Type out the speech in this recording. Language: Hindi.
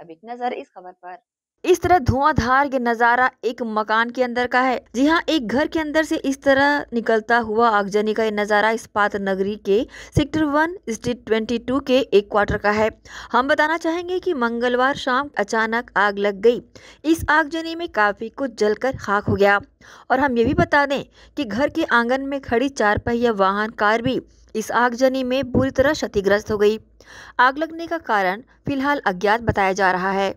अब एक नजर इस खबर पर इस तरह धुआंधार ये नज़ारा एक मकान के अंदर का है जी हाँ एक घर के अंदर से इस तरह निकलता हुआ आगजनी का ये नज़ारा इस्पात नगरी के sector one street twenty two के एक क्वार्टर का है हम बताना चाहेंगे कि मंगलवार शाम अचानक आग लग गई इस आगजनी में काफ़ी कुछ जलकर खाक हो गया और हम ये भी बता दें कि घर के आंगन में खड़ी चार पहिया वाहन कार भी इस आगजनी में बुरी तरह क्षतिग्रस्त हो गई आग लगने का कारण फिलहाल अज्ञात बताया जा रहा है